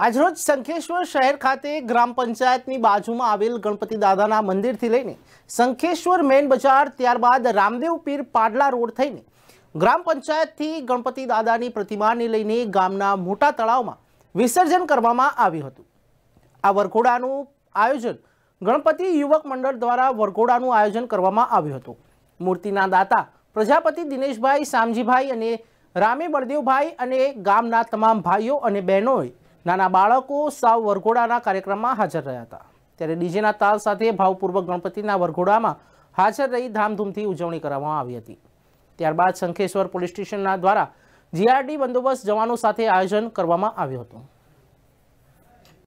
આજરોજ શંખેશ્વર શહેર ખાતે ગ્રામ પંચાયતની બાજુમાં આવેલ ગણપતિ દાદાના મંદિરથી લઈને શંખેશ્વર મેન બજાર ત્યારબાદ રામદેવ પીર પાડલા રોડ થઈને ગ્રામ પંચાયતથી ગણપતિ દાદાની પ્રતિમાને લઈને ગામના મોટા તળાવમાં વિસર્જન કરવામાં આવ્યું હતું આ વરઘોડાનું આયોજન ગણપતિ યુવક મંડળ દ્વારા વરઘોડાનું આયોજન કરવામાં આવ્યું હતું મૂર્તિના દાતા પ્રજાપતિ દિનેશભાઈ સામજીભાઈ અને રામે બળદેવભાઈ અને ગામના તમામ ભાઈઓ અને બહેનોએ નાના બાળકો સાવ વરઘોડાના કાર્યક્રમમાં હાજર રહ્યા હતા ત્યારે ડીજેના તાલ સાથે ભાવપૂર્વક ગણપતિના વરઘોડામાં હાજર રહી ધામધૂમથી ઉજવણી કરવામાં આવી હતી ત્યારબાદ શંખેશ્વર પોલીસ સ્ટેશનના દ્વારા જીઆરડી બંદોબસ્ત જવાનો સાથે આયોજન કરવામાં આવ્યું હતું